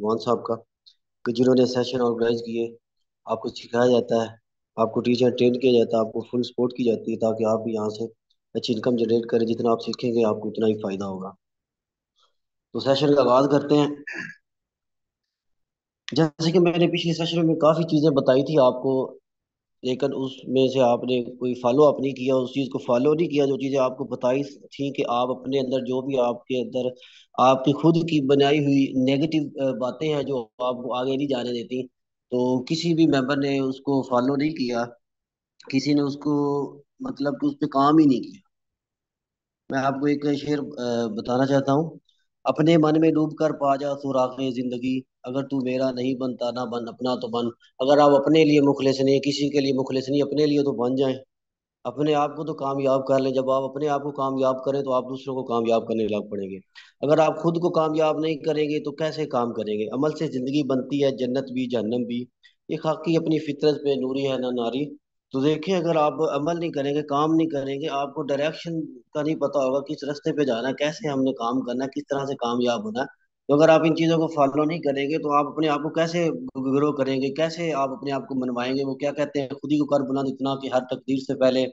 मोहन साहब का कि जिन्होंने सेशन ऑर्गेनाइज किए आपको सिखाया जाता है आपको टीचर ट्रेन किया जाता है आपको फुल सपोर्ट की जाती है ताकि आप भी यहाँ से अच्छी इनकम जनरेट करें जितना आप सीखेंगे आपको उतना ही फायदा होगा तो सेशन का आगाज करते हैं जैसे कि मैंने पिछले सेशन में काफ़ी चीज़ें बताई थी आपको लेकिन उसमें से आपने कोई फॉलो अप नहीं किया उस चीज़ को फॉलो नहीं किया जो चीज़ें आपको बताई थी कि आप अपने अंदर जो भी आपके अंदर आपकी खुद की बनाई हुई नेगेटिव बातें हैं जो आपको आगे नहीं जाने देती तो किसी भी मेंबर ने उसको फॉलो नहीं किया किसी ने उसको मतलब कि उस पर काम ही नहीं किया मैं आपको एक शेर बताना चाहता हूँ अपने मन में डूब कर पा जा सुराखें जिंदगी अगर तू मेरा नहीं बनता ना बन अपना तो बन अगर आप अपने लिए मुखलिस नहीं किसी के लिए मुखलिस नहीं अपने लिए तो बन जाए अपने आप को तो कामयाब कर लें जब आप अपने आप को कामयाब करें तो आप दूसरों को कामयाब करने लग पड़ेंगे अगर आप खुद को कामयाब नहीं करेंगे तो कैसे काम करेंगे अमल से जिंदगी बनती है जन्नत भी जहनम भी ये खाकी अपनी फितरत पे नूरी है ना नारी तो देखिए अगर आप अमल नहीं करेंगे काम नहीं करेंगे आपको डायरेक्शन का नहीं पता होगा किस रास्ते पे जाना है कैसे हमने काम करना है किस तरह से कामयाब होना है तो अगर आप इन चीज़ों को फॉलो नहीं करेंगे तो आप अपने आप को कैसे ग्रो करेंगे कैसे आप अपने आप को मनवाएंगे वो क्या कहते हैं खुद ही को कर बुलंद इतना कि हर तकदीर से पहले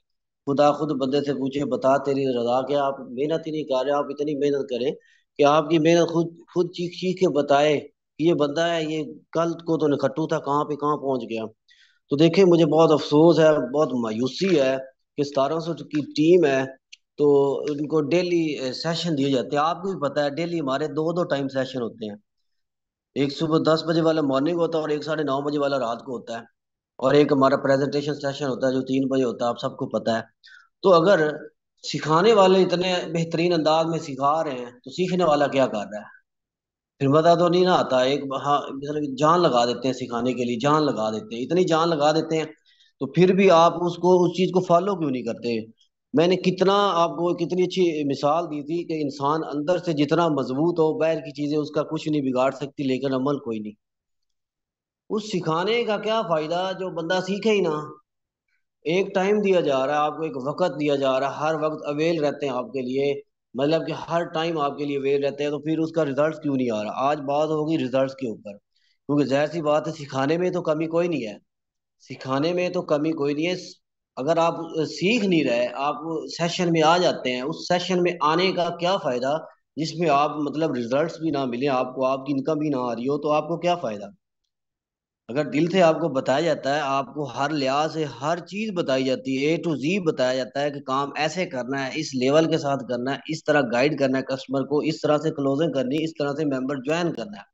खुदा खुद बंदे से पूछे बता तेरी रजा क्या आप मेहनत ही नहीं कर रहे आप इतनी मेहनत करें कि आपकी मेहनत खुद खुद चीख चीख के बताए कि ये बंदा है ये कल को तो निकट्टू था कहाँ पे कहाँ पहुंच गया तो देखें मुझे बहुत अफसोस है बहुत मायूसी है कि सतारह सौ की टीम है तो उनको डेली सेशन दिए जाते हैं आपको भी पता है डेली हमारे दो दो टाइम सेशन होते हैं एक सुबह दस बजे वाला मॉर्निंग होता है और एक साढ़े नौ बजे वाला रात को होता है और एक हमारा प्रेजेंटेशन सेशन होता है जो तीन बजे होता है आप सबको पता है तो अगर सिखाने वाले इतने बेहतरीन अंदाज में सिखा रहे हैं तो सीखने वाला क्या कर रहा है मजा तो नहीं ना आता एक हाँ मतलब जान लगा देते हैं सिखाने के लिए जान लगा देते हैं इतनी जान लगा देते हैं तो फिर भी आप उसको उस चीज़ को फॉलो क्यों नहीं करते मैंने कितना आपको कितनी अच्छी मिसाल दी थी कि इंसान अंदर से जितना मजबूत हो बाहर की चीज़ें उसका कुछ नहीं बिगाड़ सकती लेकिन अमल कोई नहीं उस सिखाने का क्या फ़ायदा जो बंदा सीखे ही ना एक टाइम दिया जा रहा है आपको एक वक्त दिया जा रहा है हर वक्त अवेल रहते हैं आपके लिए मतलब कि हर टाइम आपके लिए वेट रहते हैं तो फिर उसका रिजल्ट क्यों नहीं आ रहा आज बात होगी रिजल्ट के ऊपर क्योंकि ज़हर सी बात है सिखाने में तो कमी कोई नहीं है सिखाने में तो कमी कोई नहीं है अगर आप सीख नहीं रहे आप सेशन में आ जाते हैं उस सेशन में आने का क्या फ़ायदा जिसमें आप मतलब रिजल्ट्स भी ना मिले आपको आपकी इनकम भी ना आ रही हो तो आपको क्या फ़ायदा अगर दिल से आपको बताया जाता है आपको हर लिहाज से हर चीज बताई जाती है ए टू जी बताया जाता है कि काम ऐसे करना है इस लेवल के साथ करना है इस तरह गाइड करना है कस्टमर को इस तरह से क्लोजिंग करनी इस तरह से मेंबर ज्वाइन करना है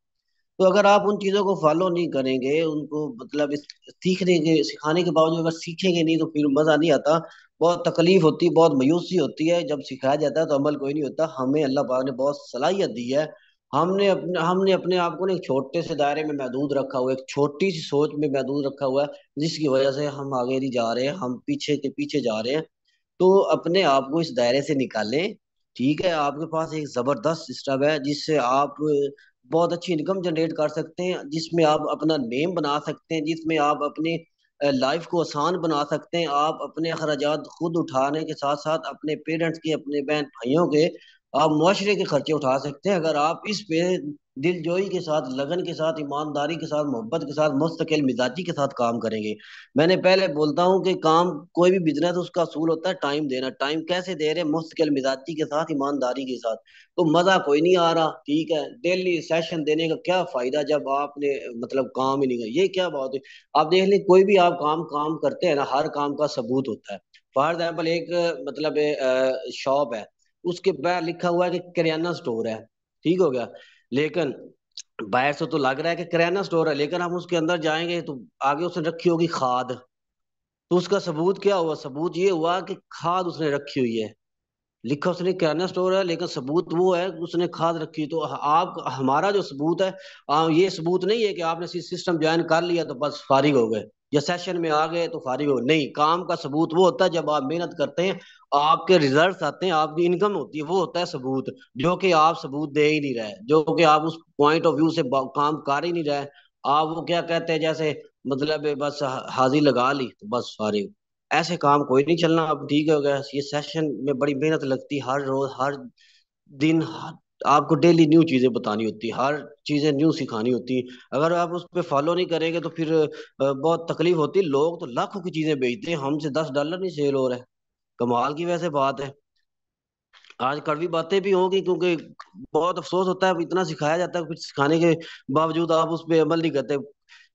तो अगर आप उन चीज़ों को फॉलो नहीं करेंगे उनको मतलब सीखने के सिखाने के बावजूद अगर सीखेंगे नहीं तो फिर मज़ा नहीं आता बहुत तकलीफ होती है बहुत मायूसी होती है जब सिखाया जाता है तो अमल कोई नहीं होता हमें अल्लाह पाक ने बहुत सलाहियत दी है हमने अपने हमने अपने आप को ना एक छोटे से दायरे में महदूद रखा हुआ है एक छोटी सी सोच में महदूद रखा हुआ है जिसकी वजह से हम आगे नहीं जा रहे हैं हम पीछे के पीछे जा रहे हैं तो अपने आप को इस दायरे से निकालें ठीक है आपके पास एक ज़बरदस्त सिस्टम है जिससे आप बहुत अच्छी इनकम जनरेट कर सकते हैं जिसमें आप अपना नेम बना सकते हैं जिसमें आप अपने लाइफ को आसान बना सकते हैं आप अपने अखराज खुद उठाने के साथ साथ अपने पेरेंट्स के अपने बहन भाइयों के आप मुआरे के खर्चे उठा सकते हैं अगर आप इस पे दिल जोई के साथ लगन के साथ ईमानदारी के साथ मोहब्बत के साथ मुस्तकिल मिजाजी के साथ काम करेंगे मैंने पहले बोलता हूँ कि काम कोई भी बिजनेस उसका असूल होता है टाइम देना टाइम कैसे दे रहे मुस्तकिल मिजाजी के साथ ईमानदारी के साथ तो मज़ा कोई नहीं आ रहा ठीक है डेली सेशन देने का क्या फ़ायदा जब आपने मतलब काम ही नहीं किया ये क्या बात है आप देख लें कोई भी आप काम काम करते हैं ना हर काम का सबूत होता है फॉर एग्जाम्पल एक मतलब शॉप है उसके बाहर लिखा हुआ है कि करियाना स्टोर है ठीक हो गया लेकिन बाहर से तो लग रहा है कि करियाना स्टोर है लेकिन हम उसके अंदर जाएंगे तो आगे उसने रखी होगी खाद तो उसका सबूत क्या हुआ सबूत ये हुआ कि खाद उसने रखी हुई है लिखा उसने किराना स्टोर है लेकिन सबूत वो है उसने खाद रखी तो आप हमारा जो सबूत है आ, ये सबूत नहीं है कि आपने सिस्टम ज्वाइन कर लिया तो बस फारिग हो गए या सेशन में आ गए तो फारिग हो नहीं काम का सबूत वो होता है जब आप मेहनत करते हैं आपके रिजल्ट्स आते हैं आपकी इनकम होती है वो होता है सबूत जो कि आप सबूत दे ही नहीं रहे जो कि आप उस पॉइंट ऑफ व्यू से काम कर ही नहीं रहे आप वो क्या कहते हैं जैसे मतलब बस हाजिर लगा ली तो बस सारे ऐसे काम कोई नहीं चलना अब ठीक हो गया ये सेशन में बड़ी मेहनत लगती हर रोज हर दिन हर, आपको डेली न्यू चीजें बतानी होती हर चीजें न्यू सिखानी होती अगर आप उस पर फॉलो नहीं करेंगे तो फिर बहुत तकलीफ होती लोग तो लाखों की चीजें बेचते हैं हमसे दस डॉलर नहीं सेल हो रहा है कमाल की वैसे बात है आज कड़वी बातें भी होंगी क्योंकि बहुत अफसोस होता है इतना सिखाया जाता है कुछ सिखाने के बावजूद आप उस पर अमल नहीं करते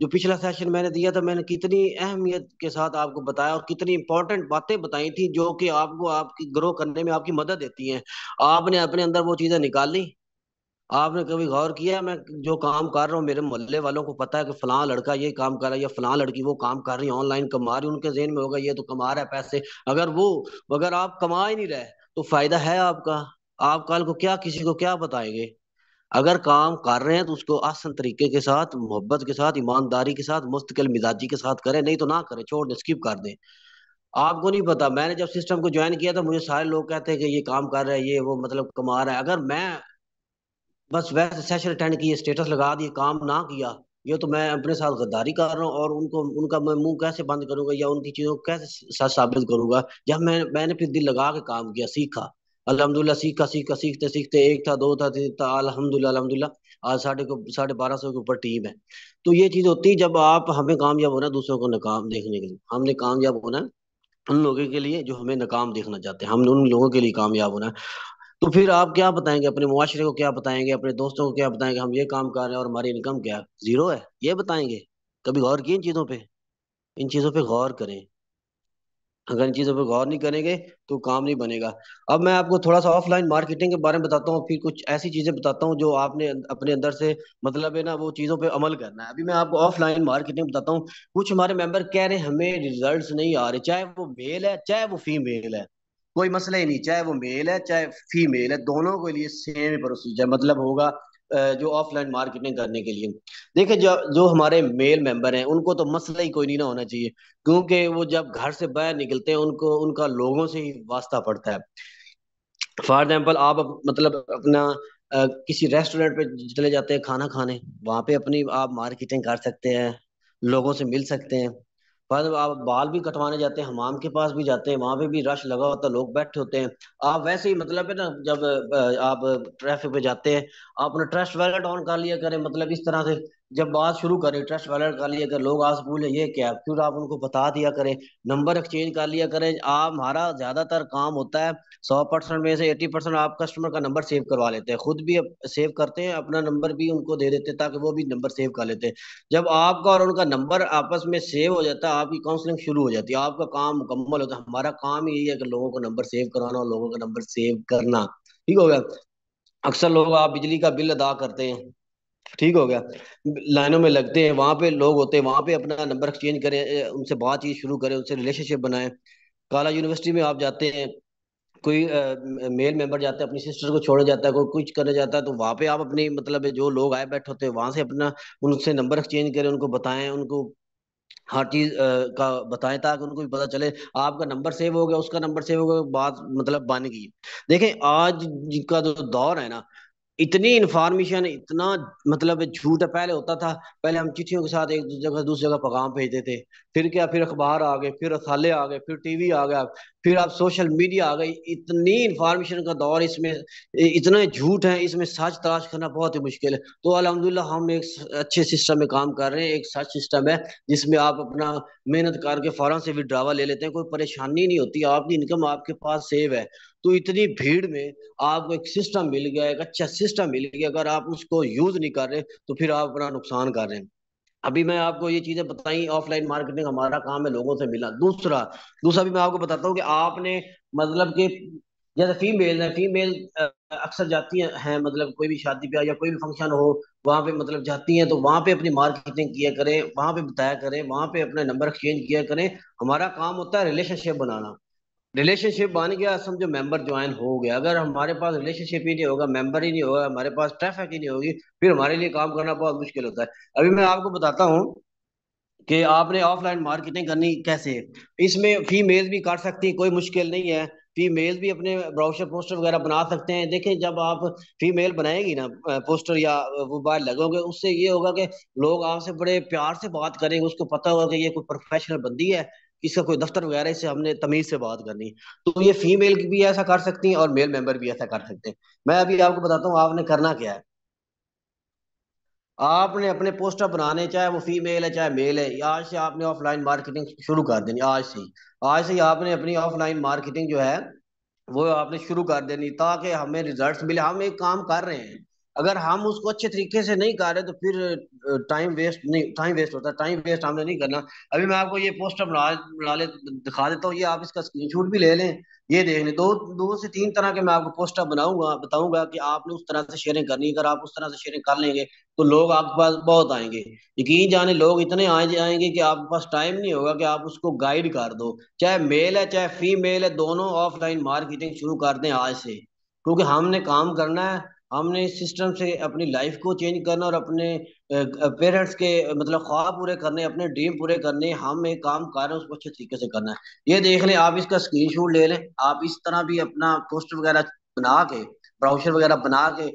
जो पिछला सेशन मैंने दिया था मैंने कितनी अहमियत के साथ आपको बताया और कितनी इंपॉर्टेंट बातें बताई थी जो कि आपको आपकी ग्रो करने में आपकी मदद देती हैं आपने अपने अंदर वो चीजें निकाली आपने कभी गौर किया मैं जो काम कर रहा हूँ मेरे मोहल्ले वालों को पता है कि फलां लड़का ये काम कर रहा है या फलां लड़की वो काम कर रही है ऑनलाइन कमा रही उनके जेन में होगा ये तो कमा रहा है पैसे अगर वो अगर आप कमा ही नहीं रहे तो फायदा है आपका आप कल को क्या किसी को क्या बताएंगे अगर काम कर रहे हैं तो उसको आसन तरीके के साथ मोहब्बत के साथ ईमानदारी के साथ मुस्तकिल मिजाजी के साथ करें नहीं तो ना करें छोड़ दें स्किप कर दें आपको नहीं पता मैंने जब सिस्टम को ज्वाइन किया था मुझे सारे लोग कहते हैं कि ये काम कर रहे हैं ये वो मतलब कमा रहा है अगर मैं बस वैसे सेशन अटेंड किए स्टेटस लगा दिए काम ना किया ये तो मैं अपने साथ गद्दारी कर रहा हूँ और उनको उनका मैं मुंह कैसे बंद करूंगा या उनकी चीजों को कैसे साबित करूंगा जब मैं मैंने फिर दिल लगा के काम किया सीखा अलहमदुल्ला सीखा सीखा सीखते सीखते एक था दो था तीन था अलहमदुल्ला अलहमदुल्ला आज साढ़े को साढ़े बारह सौ के ऊपर टीम है तो ये चीज होती है जब आप हमें कामयाब होना दूसरों को नाकाम देखने के लिए हमने कामयाब होना है उन लोगों के लिए जो हमें नाकाम देखना चाहते हैं हमने उन लोगों के लिए कामयाब होना है तो फिर आप क्या बताएंगे अपने मुआरे को क्या बताएंगे अपने दोस्तों को क्या बताएंगे हम ये काम कर रहे हैं और हमारी इनकम क्या है जीरो है ये बताएंगे कभी गौर किए इन चीज़ों पे इन चीज़ों पे गौर करें अगर इन चीज़ों पे गौर नहीं करेंगे तो काम नहीं बनेगा अब मैं आपको थोड़ा सा ऑफलाइन मार्केटिंग के बारे में बताता हूँ फिर कुछ ऐसी चीज़ें बताता हूँ जो आपने अं, अपने अंदर से मतलब है ना वो चीज़ों पे अमल करना है अभी मैं आपको ऑफलाइन मार्केटिंग बताता हूँ कुछ हमारे मेंबर कह रहे हैं हमें रिजल्ट्स नहीं आ रहे चाहे वो मेल है चाहे वो फीमेल है कोई मसला ही नहीं चाहे वो मेल है चाहे फीमेल है दोनों के लिए सेम प्रोसीजर मतलब होगा जो ऑफलाइन मार्केटिंग करने के लिए देखिए जो जो हमारे मेल मेंबर हैं उनको तो मसला ही कोई नहीं ना होना चाहिए क्योंकि वो जब घर से बाहर निकलते हैं उनको उनका लोगों से ही वास्ता पड़ता है फॉर एग्जाम्पल आप मतलब अपना किसी रेस्टोरेंट पे चले जाते हैं खाना खाने वहां पे अपनी आप मार्केटिंग कर सकते हैं लोगों से मिल सकते हैं बाद आप बाल भी कटवाने जाते हैं हमाम के पास भी जाते हैं वहां पे भी रश लगा होता है लोग बैठे होते हैं आप वैसे ही मतलब है ना जब आप ट्रैफिक पे जाते हैं आप अपना ट्रस्ट वैलेट ऑन कर लिया करें मतलब इस तरह से जब बात शुरू करें ट्रस्ट वैलेट कर लिया कर लोग आज बोले ये क्या फिर आप उनको बता दिया करें नंबर एक्सचेंज कर लिया करें आप हमारा ज़्यादातर काम होता है सौ परसेंट में से एट्टी परसेंट आप कस्टमर का नंबर सेव करवा लेते हैं खुद भी सेव करते हैं अपना नंबर भी उनको दे देते हैं ताकि वो भी नंबर सेव कर लेते हैं जब आपका और उनका नंबर आपस में सेव हो जाता है आपकी काउंसलिंग शुरू हो जाती है आपका काम मुकम्मल होता है हमारा काम यही है कि लोगों को नंबर सेव करवाना और लोगों का नंबर सेव करना ठीक हो गया अक्सर लोग आप बिजली का बिल अदा करते हैं ठीक हो गया लाइनों में लगते हैं वहां पे लोग होते हैं वहां पे अपना नंबर एक्सचेंज करें उनसे बातचीत शुरू करें उनसे रिलेशनशिप बनाए काला यूनिवर्सिटी में आप जाते हैं कोई मेल मेंबर जाता है अपनी सिस्टर को छोड़ने जाता है कोई कुछ करने जाता है तो वहाँ पे आप अपनी मतलब जो लोग आए बैठे होते हैं वहां से अपना उनसे नंबर एक्सचेंज करें उनको बताएं उनको हर चीज का बताएं ताकि उनको भी पता चले आपका नंबर सेव हो गया उसका नंबर सेव हो गया बात मतलब बन गई देखें आज का जो दौर है ना इतनी इन्फॉर्मेशन इतना मतलब झूठ पहले होता था पहले हम चिट्ठियों के साथ एक दूसरे जगह दूसरी जगह पैगाम भेजते थे फिर क्या फिर अखबार आ गए फिर रसाले आ गए फिर टीवी आ गया फिर आप सोशल मीडिया आ गई इतनी इंफॉर्मेशन का दौर इसमें इतना झूठ है इसमें सच तलाश करना बहुत ही मुश्किल है तो अलहमदिल्ला हम एक अच्छे सिस्टम में काम कर रहे हैं एक सच सिस्टम है जिसमें आप अपना मेहनत करके फ़ौरन से विड्रावा ले लेते हैं कोई परेशानी नहीं होती आपकी इनकम आपके पास सेव है तो इतनी भीड़ में आपको एक सिस्टम मिल गया एक अच्छा सिस्टम मिल गया अगर आप उसको यूज़ नहीं कर रहे तो फिर आप अपना नुकसान कर रहे हैं अभी मैं आपको ये चीजें बताई ऑफलाइन मार्केटिंग हमारा काम है लोगों से मिला दूसरा दूसरा भी मैं आपको बताता हूँ कि आपने मतलब कि जैसे फीमेल है फीमेल अक्सर जाती हैं है, मतलब कोई भी शादी ब्याह या कोई भी फंक्शन हो वहाँ पे मतलब जाती हैं तो वहाँ पे अपनी मार्केटिंग किया करें वहाँ पे बताया करें वहाँ पे अपने नंबर एक्सचेंज किया करें हमारा काम होता है रिलेशनशिप बनाना रिलेशनशिप बन गया समझो मेंबर ज्वाइन हो गया अगर हमारे पास रिलेशनशिप ही नहीं होगा मेंबर ही नहीं होगा हमारे पास ट्रैफिक ही नहीं होगी फिर हमारे लिए काम करना बहुत मुश्किल होता है अभी मैं आपको बताता हूँ कि आपने ऑफलाइन मार्केटिंग करनी कैसे इसमें फीमेल भी काट सकती है कोई मुश्किल नहीं है फीमेल भी अपने ब्राउशर पोस्टर वगैरह बना सकते हैं देखें जब आप फीमेल बनाएंगी ना पोस्टर या मोबाइल लगोगे उससे ये होगा कि लोग आपसे बड़े प्यार से बात करेंगे उसको पता होगा कि ये कोई प्रोफेशनल बंदी है इसका कोई दफ्तर वगैरह से हमने तमीज से बात करनी तो ये फीमेल भी ऐसा कर सकती हैं और मेल मेंबर भी ऐसा कर सकते हैं मैं अभी आपको बताता हूँ आपने करना क्या है आपने अपने पोस्टर बनाने चाहे वो फीमेल है चाहे मेल है आज से आपने ऑफलाइन मार्केटिंग शुरू कर देनी आज से ही आज से ही आपने अपनी ऑफलाइन मार्केटिंग जो है वो आपने शुरू कर देनी ताकि हमें रिजल्ट्स मिले हम एक काम कर रहे हैं अगर हम उसको अच्छे तरीके से नहीं कर रहे तो फिर टाइम वेस्ट नहीं टाइम वेस्ट होता है टाइम वेस्ट हमने नहीं करना अभी मैं आपको ये पोस्टर बना बना ले दिखा देता हूँ ये आप इसका स्क्रीनशॉट भी ले लें ये देख लें दो दो से तीन तरह के मैं आपको पोस्टर बनाऊंगा बताऊंगा कि आपने उस तरह से शेयरिंग करनी अगर आप उस तरह से शेयरिंग कर लेंगे तो लोग आपके पास बहुत आएंगे यकीन जाने लोग इतने आ जाएंगे कि आपके पास टाइम नहीं होगा कि आप उसको गाइड कर दो चाहे मेल है चाहे फीमेल है दोनों ऑफलाइन मार्केटिंग शुरू कर दें आज से क्योंकि हमने काम करना है हमने इस सिस्टम से अपनी लाइफ को चेंज करना और अपने पेरेंट्स के मतलब ख्वाब पूरे करने अपने ड्रीम पूरे करने हम एक काम कर रहे हैं उसको अच्छे तरीके से करना है ये देख लें आप इसका स्क्रीन शूट ले लें आप इस तरह भी अपना पोस्टर वगैरह बना के ब्राउशर वगैरह बना के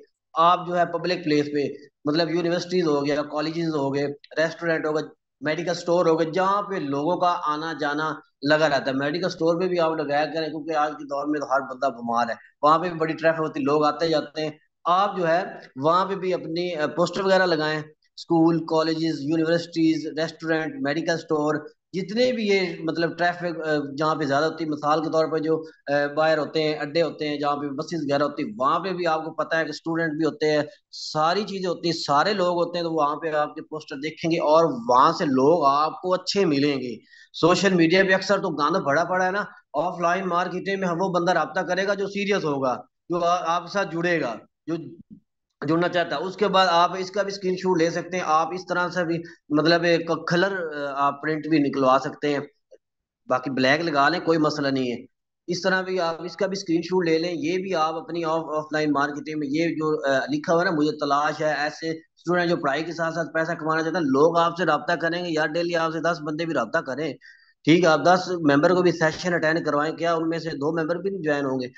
आप जो है पब्लिक प्लेस पे मतलब यूनिवर्सिटीज हो गया कॉलेज हो गए रेस्टोरेंट हो गए मेडिकल स्टोर हो गए जहाँ पे लोगों का आना जाना लगा रहता है मेडिकल स्टोर पे भी आप लगाया करें क्योंकि आज के दौर में तो हर बंदा बीमार है वहाँ पे भी बड़ी ट्रैफिक होती है लोग आते जाते हैं आप जो है वहां पे भी अपनी पोस्टर वगैरह लगाएं school colleges universities restaurant medical store जितने भी ये मतलब ट्रैफिक जहाँ पे ज़्यादा होती है मिसाल के तौर पर जो बाहर होते हैं अड्डे होते हैं जहाँ पे बसेस वगैरह होती है वहां पे भी आपको पता है कि स्टूडेंट भी होते हैं सारी चीज़ें होती हैं सारे लोग होते हैं तो वहाँ पे आपके पोस्टर देखेंगे और वहां से लोग आपको अच्छे मिलेंगे सोशल मीडिया पे अक्सर तो गाना भरा पड़ा है ना ऑफलाइन मार्केटिंग में वो बंदा रबता करेगा जो सीरियस होगा जो आपके साथ जुड़ेगा जो जुड़ना चाहता है उसके बाद आप इसका भी स्क्रीन शूट ले सकते हैं आप इस तरह से भी मतलब एक कलर आप प्रिंट भी निकलवा सकते हैं बाकी ब्लैक लगा लें कोई मसला नहीं है इस तरह भी आप इसका भी स्क्रीन शूट ले लें ये भी आप अपनी ऑफ ऑफलाइन मार्केटिंग में ये जो लिखा हुआ है ना मुझे तलाश है ऐसे स्टूडेंट जो पढ़ाई के साथ साथ पैसा कमाना चाहते हैं लोग आपसे रबता करेंगे यार डेली आपसे दस बंदे भी रबता करें ठीक है आप दस मेंबर को भी सेशन अटेंड करवाएं क्या उनमें से दो मेंबर भी नहीं ज्वाइन होंगे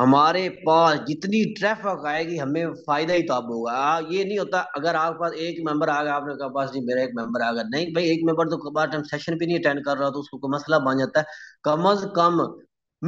हमारे पास जितनी ट्रैफिक आएगी हमें फायदा ही तो अब होगा ये नहीं होता अगर आपके पास एक मेंबर आ गया आपने कहा पास नहीं मेरा एक मेंबर आ गया नहीं भाई एक मेंबर तो कबार टाइम सेशन भी नहीं अटेंड कर रहा तो उसको मसला बन जाता है कम अज कम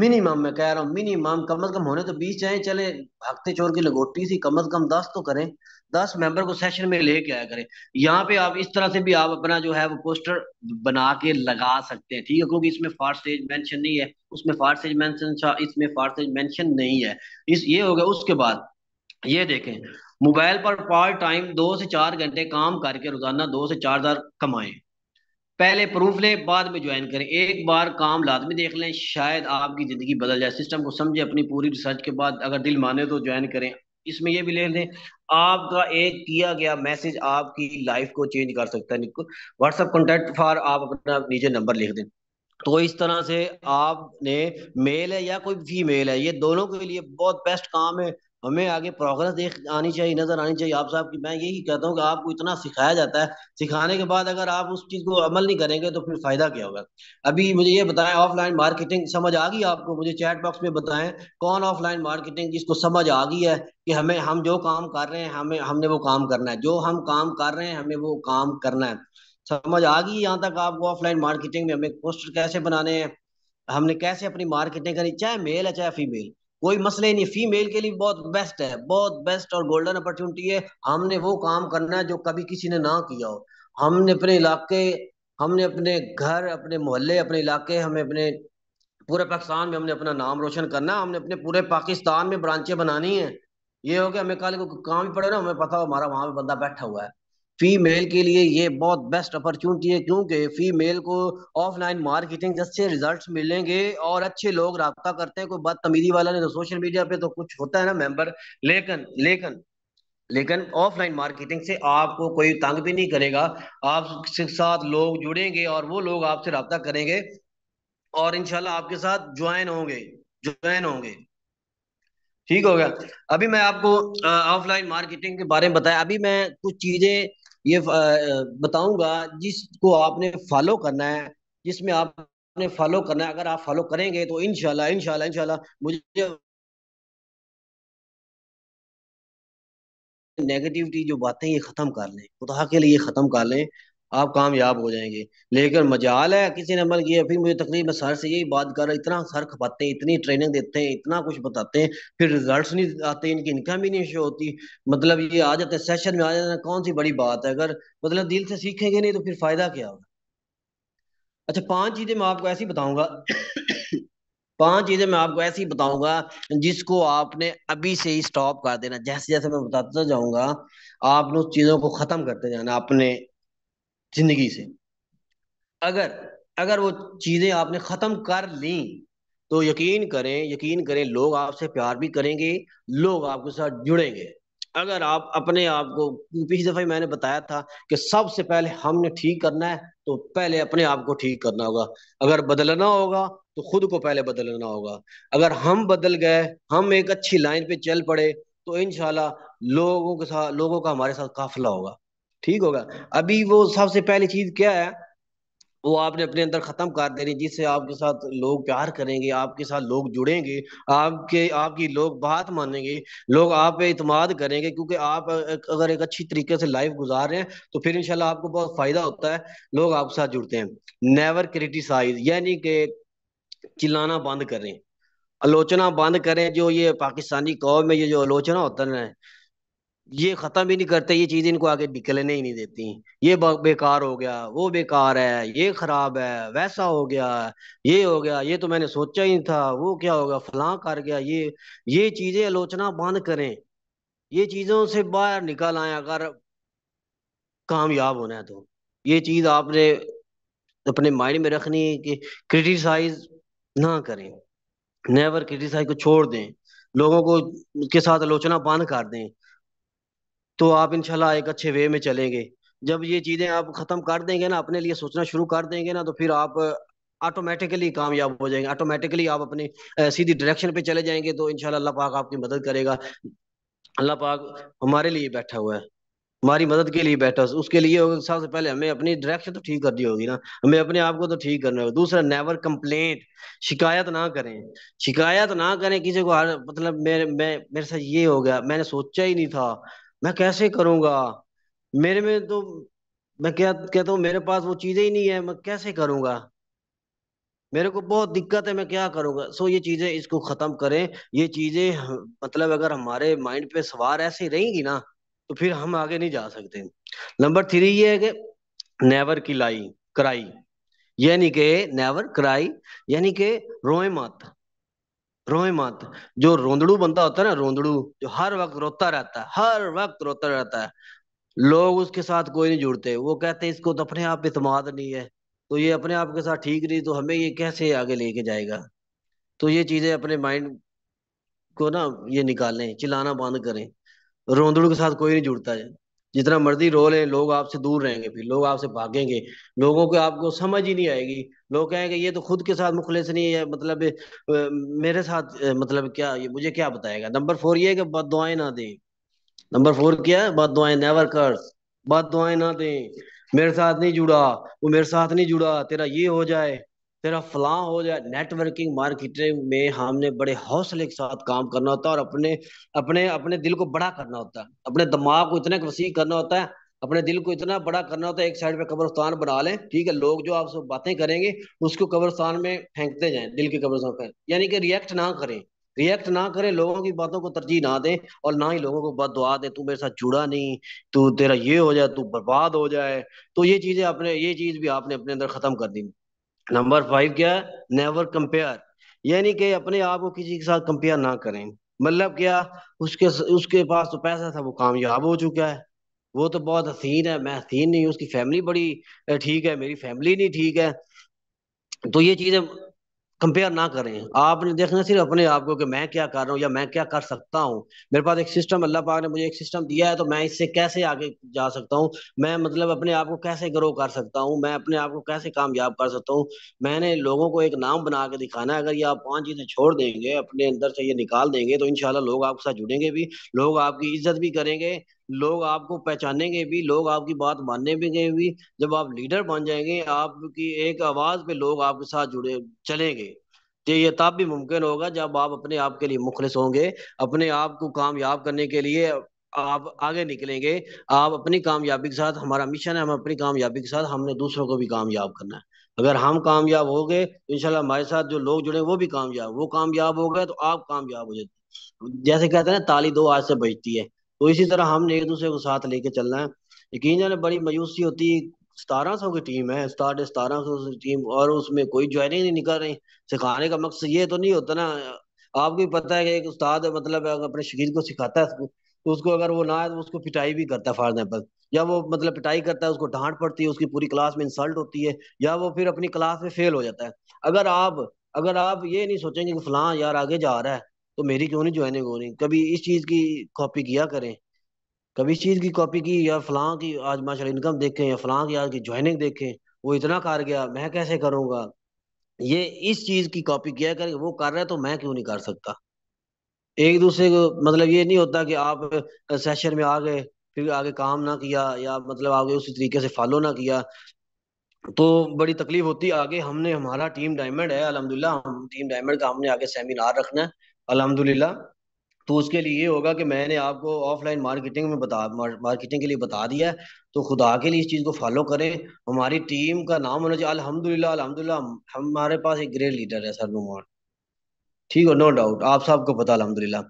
मिनिमम मैं कह रहा हूँ मिनिमम कम अज कम होने तो बीस चाहे चले भागते चोर की लगोटी सी कम अज कम दस तो करें दस मेंबर को सेशन में लेके आया करें यहाँ पे आप इस तरह से भी आप अपना जो है वो पोस्टर बना के लगा सकते हैं ठीक है क्योंकि इसमें फार एज मेंशन नहीं है उसमें फार एज मेंशन इसमें फार एज मेंशन नहीं है इस ये हो गया उसके बाद ये देखें मोबाइल पर पार्ट टाइम दो से चार घंटे काम करके रोजाना दो से चार हजार कमाएं पहले प्रूफ लें बाद में ज्वाइन करें एक बार काम लादमी देख लें शायद आपकी ज़िंदगी बदल जाए सिस्टम को समझे अपनी पूरी रिसर्च के बाद अगर दिल माने तो ज्वाइन करें इसमें ये भी ले लें आपका एक किया गया मैसेज आपकी लाइफ को चेंज कर सकता है व्हाट्सएप कॉन्टेक्ट फॉर आप अपना नीचे नंबर लिख दें तो इस तरह से आपने मेल है या कोई फीमेल है ये दोनों के लिए बहुत बेस्ट काम है हमें आगे प्रोग्रेस देख आनी चाहिए नजर आनी चाहिए आप साहब की मैं यही कहता हूँ कि आपको इतना सिखाया जाता है सिखाने के बाद अगर आप उस चीज को अमल नहीं करेंगे तो फिर फायदा क्या होगा अभी मुझे ये बताएं ऑफलाइन मार्केटिंग समझ आ गई आपको मुझे चैट बॉक्स में बताएं कौन ऑफलाइन मार्केटिंग जिसको समझ आ गई है कि हमें हम जो काम कर रहे हैं हमें हमने वो काम करना है जो हम काम कर रहे हैं हमें वो काम करना है समझ आ गई यहाँ तक आपको ऑफलाइन मार्केटिंग में हमें पोस्टर कैसे बनाने हैं हमने कैसे अपनी मार्केटिंग करनी चाहे मेल है चाहे फीमेल कोई मसले नहीं फीमेल के लिए बहुत बेस्ट है बहुत बेस्ट और गोल्डन अपॉर्चुनिटी है हमने वो काम करना है जो कभी किसी ने ना किया हो हमने अपने इलाके हमने अपने घर अपने मोहल्ले अपने इलाके हमें अपने पूरे पाकिस्तान में हमने अपना नाम रोशन करना है हमने अपने पूरे पाकिस्तान में ब्रांचें बनानी है ये हो गया हमें कल को काम ही पड़े ना हमें पता हो हमारा वहां पे बंदा बैठा हुआ है फीमेल के लिए ये बहुत बेस्ट अपॉर्चुनिटी है क्योंकि फीमेल को ऑफलाइन मार्केटिंग से अच्छे रिजल्ट मिलेंगे और अच्छे लोग रबता करते हैं कोई बदतमीजी वाला नहीं तो सोशल मीडिया पे तो कुछ होता है ना मेंबर लेकिन लेकिन लेकिन ऑफलाइन मार्केटिंग से आपको कोई तंग भी नहीं करेगा आपके साथ लोग जुड़ेंगे और वो लोग आपसे रबता करेंगे और इनशाला आपके साथ ज्वाइन होंगे ज्वाइन होंगे ठीक हो गया अभी मैं आपको ऑफलाइन मार्केटिंग के बारे में बताया अभी मैं कुछ चीजें ये बताऊंगा जिसको आपने फॉलो करना है जिसमें आपने फॉलो करना है अगर आप फॉलो करेंगे तो इनशाला इनशाला इनशाला मुझे नेगेटिविटी जो बातें ये खत्म कर लें खुदा के लिए खत्म कर लें आप कामयाब हो जाएंगे लेकिन मजाल है किसी ने अमल किया फिर मुझे तकरीबन सर से यही बात कर इतना सर खपाते हैं इतनी ट्रेनिंग देते हैं इतना कुछ बताते हैं फिर रिजल्ट्स नहीं आते इनकी इनकम भी नहीं शो होती मतलब ये आ जाते सेशन में आ जाते हैं कौन सी बड़ी बात है अगर मतलब दिल से सीखेंगे नहीं तो फिर फायदा क्या होगा अच्छा पाँच चीजें मैं आपको ऐसी बताऊंगा पांच चीजें मैं आपको ऐसी बताऊंगा जिसको आपने अभी से ही स्टॉप कर देना जैसे जैसे मैं बताता जाऊंगा आपने उस चीजों को खत्म करते जाना अपने जिंदगी से अगर अगर वो चीजें आपने खत्म कर ली तो यकीन करें यकीन करें लोग आपसे प्यार भी करेंगे लोग आपके साथ जुड़ेंगे अगर आप अपने आप को पिछली दफा मैंने बताया था कि सबसे पहले हमने ठीक करना है तो पहले अपने आप को ठीक करना होगा अगर बदलना होगा तो खुद को पहले बदलना होगा अगर हम बदल गए हम एक अच्छी लाइन पे चल पड़े तो इनशाला लोगों के साथ लोगों का हमारे साथ काफिला होगा ठीक होगा अभी वो सबसे पहली चीज क्या है वो आपने अपने अंदर खत्म कर देनी जिससे आपके साथ लोग प्यार करेंगे आपके साथ लोग जुड़ेंगे आपके आपकी लोग बात मानेंगे लोग आप पे इतमाद करेंगे क्योंकि आप अगर एक अच्छी तरीके से लाइफ गुजार रहे हैं तो फिर इंशाल्लाह आपको बहुत फायदा होता है लोग आपके साथ जुड़ते हैं नेवर क्रिटिसाइज यानी कि चिल्लाना बंद करें आलोचना बंद करें जो ये पाकिस्तानी कौम में ये जो आलोचना होता है ये खत्म ही नहीं करते ये चीज इनको आगे निकलने ही नहीं देती ये बेकार हो गया वो बेकार है ये खराब है वैसा हो गया ये हो गया ये तो मैंने सोचा ही था वो क्या हो गया फला कर गया ये ये चीजें आलोचना बंद करें ये चीजों से बाहर निकल आए अगर कामयाब होना है तो ये चीज आपने अपने माइंड में रखनी है कि क्रिटिसाइज ना करें नेवर क्रिटिसाइज को छोड़ दें लोगों को के साथ आलोचना बंद कर दें तो आप इनशाला एक अच्छे वे में चलेंगे जब ये चीज़ें आप ख़त्म कर देंगे ना अपने लिए सोचना शुरू कर देंगे ना तो फिर आप ऑटोमेटिकली कामयाब हो जाएंगे ऑटोमेटिकली आप अपनी सीधी डायरेक्शन पे चले जाएंगे तो इनशाला अल्लाह पाक आपकी मदद करेगा अल्लाह पाक हमारे लिए बैठा हुआ है हमारी मदद के लिए बैठा उसके लिए होगा सबसे पहले हमें अपनी डायरेक्शन तो ठीक करनी होगी ना हमें अपने आप को तो ठीक करना होगा दूसरा नेवर कंप्लेंट शिकायत ना करें शिकायत ना करें किसी को मतलब मेरे मैं मेरे साथ ये हो गया मैंने सोचा ही नहीं था मैं कैसे करूंगा मेरे में तो मैं क्या कहता हूँ मेरे पास वो चीजें ही नहीं है मैं कैसे करूंगा मेरे को बहुत दिक्कत है मैं क्या करूंगा सो ये चीजें इसको खत्म करें ये चीजें मतलब अगर हमारे माइंड पे सवार ऐसे रहेंगी ना तो फिर हम आगे नहीं जा सकते नंबर थ्री ये है कि नेवर की लाई कराई यानी के नेवर कराई यानी के रोए मत रोए मत जो रोंदड़ू बनता होता है ना रोंदड़ू जो हर वक्त रोता रहता है हर वक्त रोता रहता है लोग उसके साथ कोई नहीं जुड़ते वो कहते हैं इसको तो अपने आप इतमाद नहीं है तो ये अपने आप के साथ ठीक नहीं तो हमें ये कैसे आगे लेके जाएगा तो ये चीजें अपने माइंड को ना ये निकालें चिल्लाना बंद करें रोंदड़ू के साथ कोई नहीं जुड़ता है जितना मर्जी रो लें लोग आपसे दूर रहेंगे फिर लोग आपसे भागेंगे लोगों को आपको समझ ही नहीं आएगी लोग कहेंगे ये तो खुद के साथ मुखलिस नहीं है मतलब मेरे साथ मतलब क्या ये मुझे क्या बताएगा नंबर फोर ये कि बद दुआएं ना दें नंबर फोर क्या है बद दुआएं नेवर कर बद दुआएं ना दें मेरे साथ नहीं जुड़ा वो मेरे साथ नहीं जुड़ा तेरा ये हो जाए तेरा फलां हो जाए नेटवर्किंग मार्केटिंग में हमने बड़े हौसले के साथ काम करना होता है और अपने अपने अपने दिल को बड़ा करना होता है अपने दिमाग को इतने वसी करना होता है अपने दिल को इतना बड़ा करना होता है एक साइड पे कब्रस्तान बना लें ठीक है लोग जो आपसे बातें करेंगे उसको कब्रस्तान में फेंकते जाएं दिल के कब्रस्तान पर यानी कि रिएक्ट ना करें रिएक्ट ना करें लोगों की बातों को तरजीह ना दें और ना ही लोगों को बद दुआ दें तू मेरे साथ जुड़ा नहीं तू तेरा ये हो जाए तू बर्बाद हो जाए तो ये चीजें आपने ये चीज भी आपने अपने अंदर खत्म कर दी नंबर फाइव क्या है नेवर कंपेयर यानी कि अपने आप को किसी के साथ कंपेयर ना करें मतलब क्या उसके उसके पास तो पैसा था वो कामयाब हो चुका है वो तो बहुत हसीन है मैं हसीन नहीं हूँ उसकी फैमिली बड़ी ठीक है मेरी फैमिली नहीं ठीक है तो ये चीज़ें कंपेयर ना करें आपने देखना सिर्फ अपने आप को कि मैं क्या कर रहा हूँ या मैं क्या कर सकता हूँ मेरे पास एक सिस्टम अल्लाह पाक ने मुझे एक सिस्टम दिया है तो मैं इससे कैसे आगे जा सकता हूँ मैं मतलब अपने आप को कैसे ग्रो कर सकता हूँ मैं अपने आप को कैसे कामयाब कर सकता हूँ मैंने लोगों को एक नाम बना के दिखाना है अगर ये आप पाँच चीज़ें छोड़ देंगे अपने अंदर से ये निकाल देंगे तो इनशाला लोग आपके साथ जुड़ेंगे भी लोग आपकी इज्जत भी करेंगे लोग आपको पहचानेंगे भी लोग आपकी बात मानने भी गए भी जब आप लीडर बन जाएंगे आपकी एक आवाज पे लोग आपके साथ जुड़े चलेंगे तो ये तब भी मुमकिन होगा जब आप अपने आप के लिए मुखलिस होंगे अपने आप को कामयाब करने के लिए आप आगे निकलेंगे आप अपनी कामयाबी के साथ हमारा मिशन है हम अपनी कामयाबी के साथ हमने दूसरों को भी कामयाब करना है अगर हम कामयाब हो गए तो इनशाला हमारे साथ जो लोग जुड़े वो भी कामयाब वो कामयाब हो गए तो आप कामयाब हो जाते जैसे कहते हैं ना ताली दो आज से बजती है तो इसी तरह हमने एक दूसरे को साथ लेके चलना है यकीन जाने बड़ी मायूसी होती सतारह सौ की टीम है साढ़े सतारह सौ की टीम और उसमें कोई ज्वाइनिंग नहीं निकल रही सिखाने का मकसद ये तो नहीं होता ना आपको पता है कि एक उस्ताद मतलब अपने शरीर को सिखाता है तो उसको अगर वो ना है तो उसको पिटाई भी करता है फॉर एग्जाम्पल या वो मतलब पिटाई करता है उसको डांट पड़ती है उसकी पूरी क्लास में इंसल्ट होती है या वो फिर अपनी क्लास में फेल हो जाता है अगर आप अगर आप ये नहीं सोचेंगे कि फलां यार आगे जा रहा है तो मेरी क्यों नहीं ज्वाइनिंग हो रही कभी इस चीज़ की कॉपी किया करें कभी इस चीज़ की कॉपी की या फलां की आज माशा इनकम देखें या फलां की आज की ज्वाइनिंग देखें वो इतना कर गया मैं कैसे करूंगा ये इस चीज़ की कॉपी किया करें वो कर रहा है तो मैं क्यों नहीं कर सकता एक दूसरे को मतलब ये नहीं होता कि आप सेशन में आ गए फिर आगे काम ना किया या मतलब आगे उसी तरीके से फॉलो ना किया तो बड़ी तकलीफ होती आगे हमने हमारा टीम डायमंड है अलहमदुल्ला हम टीम डायमंड का हमने आगे सेमिनार रखना है अलहमदिल्ला तो उसके लिए ये होगा कि मैंने आपको ऑफलाइन मार्केटिंग में बता मार्केटिंग के लिए बता दिया है तो खुदा के लिए इस चीज़ को फॉलो करें हमारी टीम का नाम होना चाहिए अलहमदिल्ला अलहमदिल्ला हमारे पास एक ग्रेट लीडर है सर नुमान ठीक है नो डाउट आप सबको पता अलहमदिल्ला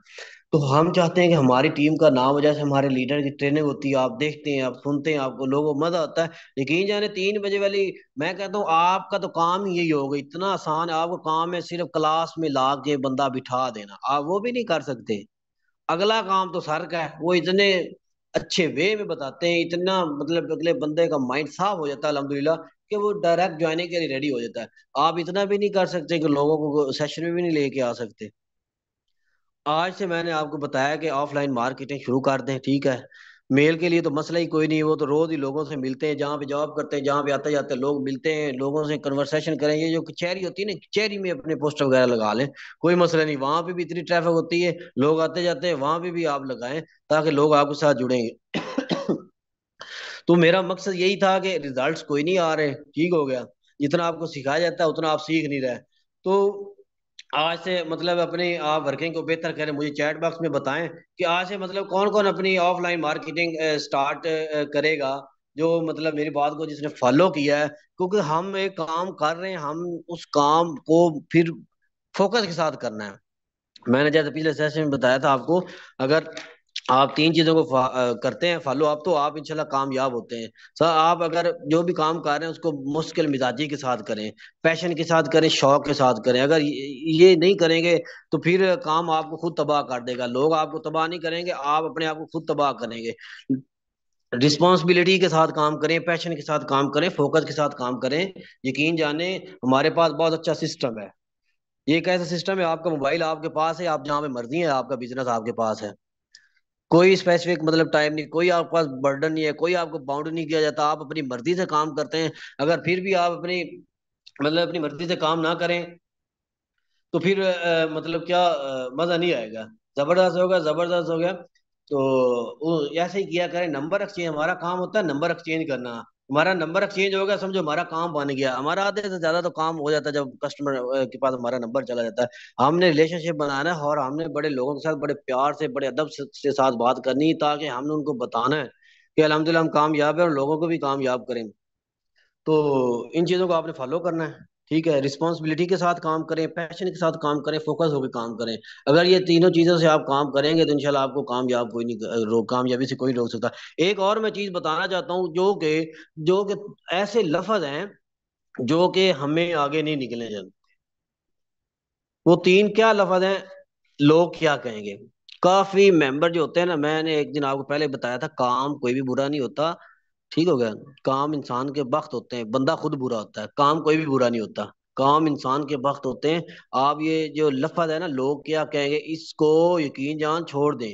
तो हम चाहते हैं कि हमारी टीम का नाम हो जैसे हमारे लीडर की ट्रेनिंग होती है आप देखते हैं आप सुनते हैं आपको लोगों को मजा आता है यकीन जाने तीन बजे वाली मैं कहता हूँ आपका तो काम ही यही होगा इतना आसान है आपको काम है सिर्फ क्लास में ला के बंदा बिठा देना आप वो भी नहीं कर सकते अगला काम तो सर का है वो इतने अच्छे वे में बताते हैं इतना मतलब अगले बंदे का माइंड साफ हो जाता है अलहमदुल्ला कि वो डायरेक्ट ज्वाइनिंग के लिए रेडी हो जाता है आप इतना भी नहीं कर सकते कि लोगों को सेशन में भी नहीं लेके आ सकते आज से मैंने आपको बताया कि ऑफलाइन मार्केटिंग शुरू कर दें ठीक है मेल के लिए तो मसला ही कोई नहीं वो तो रोज ही लोगों से मिलते हैं जहाँ पे जॉब करते हैं जहाँ पे आते जाते लोग मिलते हैं लोगों से कन्वर्सेशन करें ये जो कचहरी होती है ना कचहरी में अपने पोस्टर वगैरह लगा लें कोई मसला नहीं वहां पे भी इतनी ट्रैफिक होती है लोग आते जाते हैं वहां पे भी आप लगाएं ताकि लोग आपके साथ जुड़ेंगे तो मेरा मकसद यही था कि रिजल्ट कोई नहीं आ रहे ठीक हो गया जितना आपको सिखाया जाता है उतना आप सीख नहीं रहे तो आज से मतलब अपनी आप वर्किंग को बेहतर करें मुझे चैट बॉक्स में बताएं कि आज से मतलब कौन कौन अपनी ऑफलाइन मार्केटिंग स्टार्ट करेगा जो मतलब मेरी बात को जिसने फॉलो किया है क्योंकि हम एक काम कर रहे हैं हम उस काम को फिर फोकस के साथ करना है मैंने जैसे पिछले सेशन में बताया था आपको अगर आप तीन चीजों को करते हैं फॉलो आप तो आप इंशाल्लाह कामयाब होते हैं सर आप अगर जो भी काम कर रहे हैं उसको मुश्किल मिजाजी के साथ करें पैशन के साथ करें शौक के साथ करें अगर ये नहीं करेंगे तो फिर काम आपको खुद तबाह कर देगा लोग आपको तबाह नहीं करेंगे आप अपने आप को खुद तबाह करेंगे रिस्पॉन्सिबिलिटी के साथ काम करें पैशन के साथ काम करें फोकस के साथ काम करें यकीन जाने हमारे पास बहुत अच्छा सिस्टम है ये कैसा सिस्टम है आपका मोबाइल आपके पास है आप जहाँ पे मर्जी है आपका बिजनेस आपके पास है कोई स्पेसिफिक मतलब टाइम नहीं कोई आपके पास बर्डन नहीं है कोई आपको बाउंड नहीं किया जाता आप अपनी मर्जी से काम करते हैं अगर फिर भी आप अपनी मतलब अपनी मर्जी से काम ना करें तो फिर आ, मतलब क्या आ, मजा नहीं आएगा जबरदस्त होगा जबरदस्त हो गया तो ऐसे ही किया करें नंबर एक्सचेंज हमारा काम होता है नंबर एक्सचेंज करना हमारा नंबर चेंज हो गया समझो हमारा काम बन गया हमारा आधे से ज्यादा तो काम हो जाता है जब कस्टमर के पास हमारा नंबर चला जाता है हमने रिलेशनशिप बनाना है और हमने बड़े लोगों के साथ बड़े प्यार से बड़े अदब से साथ बात करनी ताकि हमने उनको बताना है कि अलहमदिल्ला हम कामयाब है और लोगों को भी कामयाब करें तो इन चीजों को आपने फॉलो करना है ठीक है रिस्पॉन्सिबिलिटी के साथ काम करें पैशन के साथ काम करें फोकस होकर काम करें अगर ये तीनों चीज़ों से आप काम करेंगे तो इनशाला आपको कामयाब कोई नहीं रोक कामयाबी से कोई रोक सकता एक और मैं चीज़ बताना चाहता हूँ जो कि जो कि ऐसे लफज हैं जो कि हमें आगे नहीं निकलने जाते वो तीन क्या लफज हैं लोग क्या कहेंगे काफी मेंबर जो होते हैं ना मैंने एक दिन आपको पहले बताया था काम कोई भी बुरा नहीं होता ठीक हो गया काम इंसान के वक्त होते हैं बंदा खुद बुरा होता है काम कोई भी बुरा नहीं होता काम इंसान के वक्त होते हैं आप ये जो लफज है ना लोग क्या कहेंगे इसको यकीन जान छोड़ दें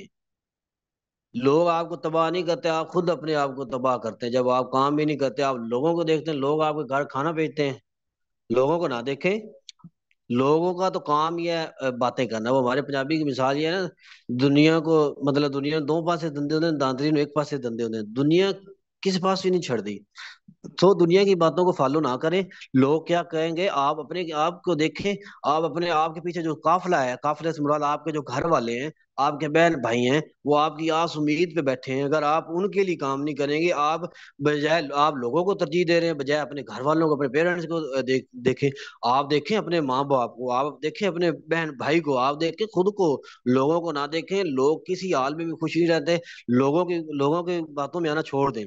लोग आपको तबाह नहीं करते आप खुद अपने आप को तबाह करते हैं जब आप काम भी नहीं करते आप लोगों को देखते हैं लोग आपके घर खाना भेजते हैं लोगों को ना देखें लोगों का तो काम है बातें करना वो हमारे पंजाबी की मिसाल ये है ना दुनिया को मतलब दुनिया दो पासे धंधे होते हैं दांतरी एक पासे धंधे होते हैं दुनिया किसी पास भी नहीं छड़ दी तो दुनिया की बातों को फॉलो ना करें लोग क्या कहेंगे आप अपने आप को देखें आप अपने आप के पीछे जो काफिला है काफिले से मुराद आपके जो घर वाले हैं आपके बहन भाई हैं वो आपकी आस उम्मीद पे बैठे हैं अगर आप उनके लिए काम नहीं करेंगे आप बजाय आप लोगों को तरजीह दे रहे हैं बजाय अपने घर वालों को अपने पेरेंट्स को दे, देखें आप देखें अपने माँ बाप को आप देखें अपने बहन भाई को आप देखें खुद को लोगों को ना देखें लोग किसी हाल में भी खुश नहीं रहते लोगों की लोगों की बातों में आना छोड़ दें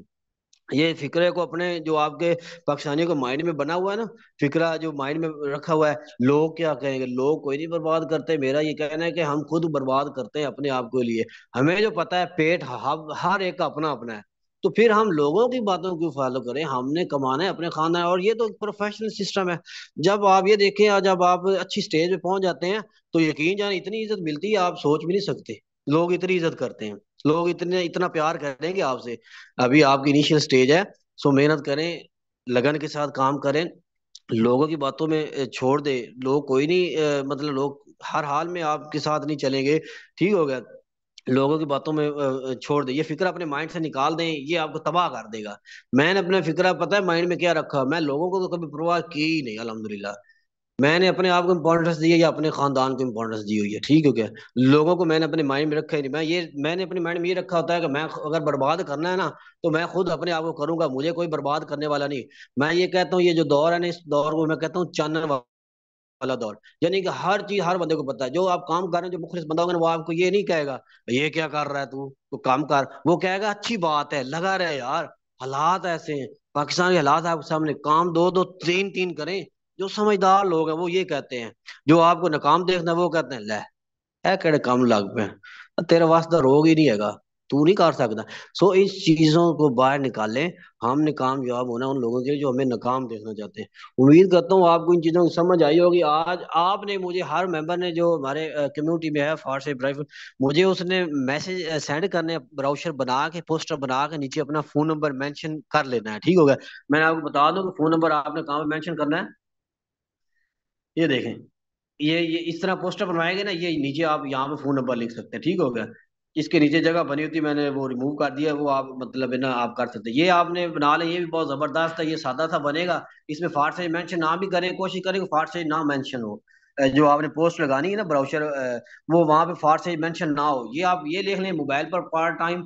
ये फिक्रे को अपने जो आपके पाकिस्तानियों के माइंड में बना हुआ है ना फिक्रा जो माइंड में रखा हुआ है लोग क्या कहेंगे लोग कोई नहीं बर्बाद करते मेरा ये कहना है कि हम खुद बर्बाद करते हैं अपने आप के लिए हमें जो पता है पेट हम हर एक का अपना अपना है तो फिर हम लोगों की बातों को फॉलो करें हमने कमाना है अपने खाना है और ये तो एक प्रोफेशनल सिस्टम है जब आप ये देखें जब आप अच्छी स्टेज पे पहुंच जाते हैं तो यकीन जान इतनी इज्जत मिलती है आप सोच भी नहीं सकते लोग इतनी इज्जत करते हैं लोग इतने इतना प्यार करेंगे आपसे अभी आपकी इनिशियल स्टेज है सो मेहनत करें लगन के साथ काम करें लोगों की बातों में छोड़ दे लोग कोई नहीं मतलब लोग हर हाल में आपके साथ नहीं चलेंगे ठीक हो गया लोगों की बातों में छोड़ दे ये फिक्र अपने माइंड से निकाल दें ये आपको तबाह कर देगा मैंने अपना फिक्र पता है माइंड में क्या रखा मैं लोगों को तो कभी परवाह की ही नहीं अलहमदुल्ला मैंने अपने आप को इम्पोर्टेंस दी है या अपने खानदान को इम्पोर्टेंस दी हुई है ठीक हो गया लोगों को मैंने अपने माइंड में रखा ही नहीं मैं ये मैंने अपने माइंड में ये रखा होता है कि मैं अगर बर्बाद करना है ना तो मैं खुद अपने आप को करूंगा मुझे कोई बर्बाद करने वाला नहीं मैं ये कहता हूँ ये जो दौर है ना इस दौर को मैं कहता हूँ चानन वाला दौर यानी कि हर चीज हर बंदे को पता है जो आप काम कर रहे हैं जो मुखलिस बंदा होगा वो आपको ये नहीं कहेगा ये क्या कर रहा है तू तो काम कर वो कहेगा अच्छी बात है लगा रहे यार हालात ऐसे हैं पाकिस्तान के हालात आपके सामने काम दो दो तीन तीन करें जो समझदार लोग हैं वो ये कहते हैं जो आपको नाकाम देखना है वो कहते हैं लह ਇਹ कड़े ਕੰਮ लग पे तेरे वास्ते रोग ही नहीं है तू नहीं कर सकता सो इस चीजों को बाहर निकालें हम नाकाम जवाब होना उन लोगों के लिए जो हमें नाकाम देखना चाहते हैं उम्मीद करता हूँ आपको इन चीजों की समझ आई होगी आज आपने मुझे हर मेंबर ने जो हमारे कम्युनिटी में है फारसे ड्राइव मुझे उसने मैसेज सेंड करने ब्राउशर बना के पोस्टर बना के नीचे अपना फोन नंबर मैंशन कर लेना है ठीक होगा मैंने आपको बता दूँ फोन नंबर आपने कहा मैंशन करना है ये देखें ये ये इस तरह पोस्टर बनवाएंगे ना ये नीचे आप यहाँ पे फोन नंबर लिख सकते हैं ठीक हो गया इसके नीचे जगह बनी होती मैंने वो रिमूव कर दिया वो आप मतलब ना आप कर सकते ये आपने बना लें ये भी बहुत ज़बरदस्त था ये सादा था बनेगा इसमें फार से मैंशन ना भी करें कोशिश करें कि फाट ना मैंशन हो जो आपने पोस्ट लगानी है ना ब्राउचर वो वहाँ पे फार से मैंशन ना हो ये आप ये लिख लें मोबाइल पर पार्ट टाइम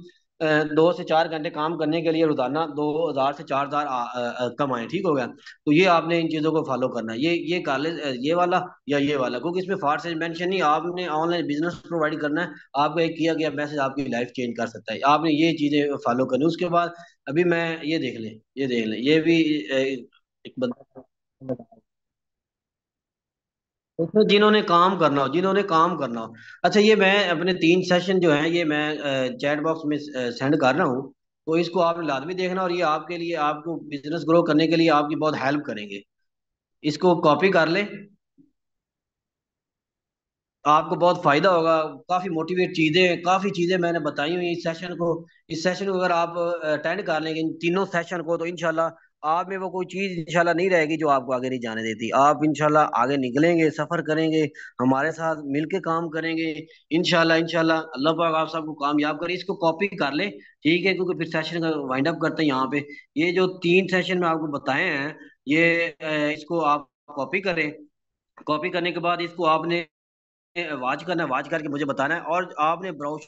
दो से चार घंटे काम करने के लिए रोजाना दो हजार से चार हजार कमाएं ठीक हो गया तो ये आपने इन चीज़ों को फॉलो करना ये ये कॉलेज ये वाला या ये वाला क्योंकि इसमें फार्स मेंशन नहीं आपने ऑनलाइन बिजनेस प्रोवाइड करना है आपका एक किया गया मैसेज आपकी लाइफ चेंज कर सकता है आपने ये चीज़ें फॉलो करनी उसके बाद अभी मैं ये देख लें ये देख लें ये भी एक बंदा उसमें जिन्होंने काम करना हो जिन्होंने काम करना हो अच्छा ये मैं अपने तीन सेशन जो है ये मैं चैट बॉक्स में सेंड कर रहा हूँ तो इसको आप लादमी देखना और ये आपके लिए आपको बिजनेस ग्रो करने के लिए आपकी बहुत हेल्प करेंगे इसको कॉपी कर ले आपको बहुत फायदा होगा काफी मोटिवेट चीजें काफी चीजें मैंने बताई हुई इस सेशन को इस सेशन को अगर आप अटेंड कर लेंगे इन तीनों सेशन को तो इनशाला आप में वो कोई चीज़ इंशाल्लाह नहीं रहेगी जो आपको आगे नहीं जाने देती आप इंशाल्लाह आगे निकलेंगे सफ़र करेंगे हमारे साथ मिलके काम करेंगे इंशाल्लाह इंशाल्लाह अल्लाह पाक आप सबको कामयाब करे इसको कॉपी कर ले ठीक है क्योंकि फिर सेशन वाइंड अप करते हैं यहाँ पे ये जो तीन सेशन में आपको बताए हैं ये इसको आप कॉपी करें कॉपी करने के बाद इसको आपने वाच करना है वाच करके मुझे बताना है और आपने ब्राउज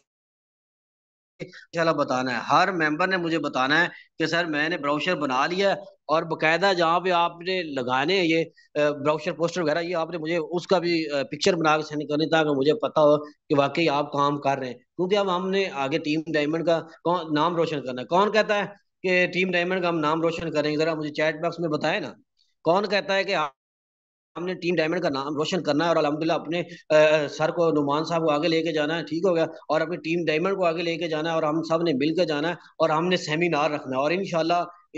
इंशाल्लाह बताना है हर मेंबर ने मुझे बताना है कि सर मैंने ब्राउशर बना लिया है और बकायदा जहाँ पे आपने लगाने ये ब्राउशर पोस्टर वगैरह ये आपने मुझे उसका भी पिक्चर बना के सेंड करनी ताकि मुझे पता हो कि वाकई आप काम कर रहे हैं क्योंकि अब हमने आगे टीम डायमंड का कौन नाम रोशन करना है कौन कहता है कि टीम डायमंड का हम नाम रोशन करेंगे जरा मुझे चैट बॉक्स में बताए ना कौन कहता है कि हमने टीम डायमंड का नाम रोशन करना है और अलहमदिल्ला अपने आ, सर को नुमान साहब को आगे लेके जाना है ठीक हो गया और अपनी टीम डायमंड को आगे लेके जाना है और हम सब ने मिलकर जाना है और हमने सेमिनार रखना है और इन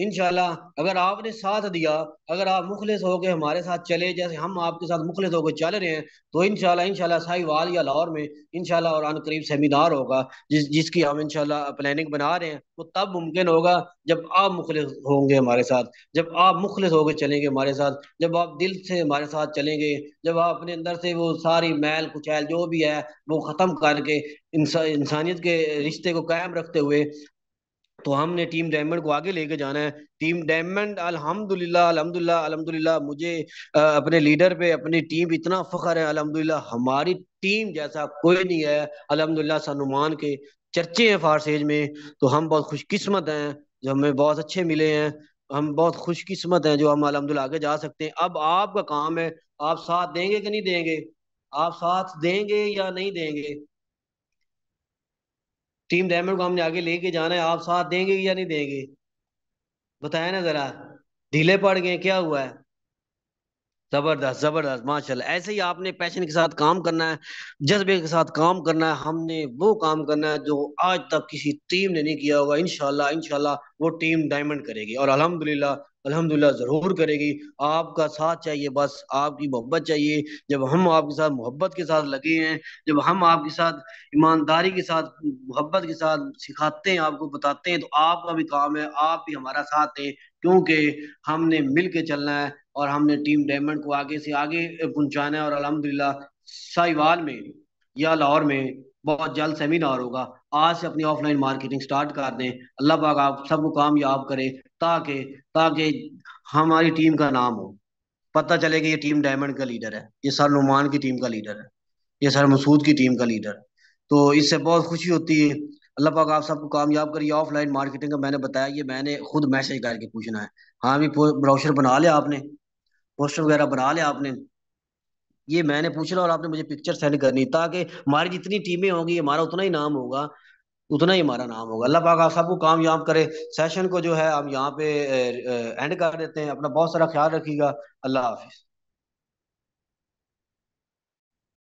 इनशाला अगर आपने साथ दिया अगर आप मुखलिस होकर हमारे साथ चले जैसे हम आपके साथ मुखलिस होकर चल रहे हैं तो इनशाला इनशाला साहिवाल या लाहौर में इनशाला और करीब सेमिनार होगा जिस जिसकी हम इनशाला प्लानिंग बना रहे हैं वो तो तब मुमकिन होगा जब आप मुखलिस होंगे हमारे साथ जब आप मुखलिस होकर चलेंगे हमारे साथ जब आप दिल से हमारे साथ चलेंगे जब आप अपने अंदर से वो सारी मैल कुचैल जो भी है वो ख़त्म करके इंसानियत के रिश्ते को कायम रखते हुए तो हमने टीम डायमंड को आगे लेके जाना है टीम डायमंड अल्हम्दुलिल्लाह अल्हम्दुलिल्लाह अल्हम्दुलिल्लाह मुझे अपने लीडर पे अपनी टीम इतना फख्र है अल्हम्दुलिल्लाह हमारी टीम जैसा कोई नहीं है अल्हम्दुलिल्लाह सनुमान के चर्चे हैं फारसेज में तो हम बहुत खुशकिस्मत हैं जो हमें बहुत अच्छे मिले हैं हम बहुत खुशकिस्मत हैं जो हम अलहमदुल्ला आगे जा सकते हैं अब आपका काम है आप साथ देंगे कि नहीं देंगे आप साथ देंगे या नहीं देंगे टीम डायमंड को हमने आगे लेके जाना है आप साथ देंगे या नहीं देंगे बताया ना जरा ढीले पड़ गए क्या हुआ है जबरदस्त जबरदस्त माशाल्लाह ऐसे ही आपने पैशन के साथ काम करना है जज्बे के साथ काम करना है हमने वो काम करना है जो आज तक किसी टीम ने नहीं किया होगा इनशाला इनशाला वो टीम डायमंड करेगी और अलहमदुल्ला अल्हम्दुलिल्लाह ज़रूर करेगी आपका साथ चाहिए बस आपकी मोहब्बत चाहिए जब हम आपके साथ मोहब्बत के साथ लगे हैं जब हम आपके साथ ईमानदारी के साथ मोहब्बत के साथ सिखाते हैं आपको बताते हैं तो आपका भी काम है आप भी हमारा साथ है क्योंकि हमने मिल के चलना है और हमने टीम डायमंड को आगे से आगे पहुँचाना है और अलहमदिल्ला साहिवाल में या लाहौर में बहुत जल्द सेमिनार होगा आज से अपनी ऑफलाइन मार्केटिंग स्टार्ट कर दें अल्लाह पाक आप सबको कामयाब करे ताकि ताकि हमारी टीम का नाम हो पता चले कि ये टीम डायमंड का लीडर है ये सर नुमान की टीम का लीडर है ये सर मसूद की टीम का लीडर है तो इससे बहुत खुशी होती है अल्लाह पाक आप सबको कामयाब करिए ऑफलाइन मार्केटिंग का मैंने बताया ये मैंने खुद मैसेज करके पूछना है हाँ भी ब्राउशर बना लिया आपने पोस्टर वगैरह बना लिया आपने ये मैंने पूछना और आपने मुझे पिक्चर सेंड करनी ताकि हमारी जितनी टीमें होंगी हमारा उतना ही नाम होगा उतना ही हमारा नाम होगा अल्लाह पाक आप सबको कामयाब करे सेशन को जो है हम यहाँ पे एंड कर देते हैं अपना बहुत सारा ख्याल रखिएगा अल्लाह हाफिज़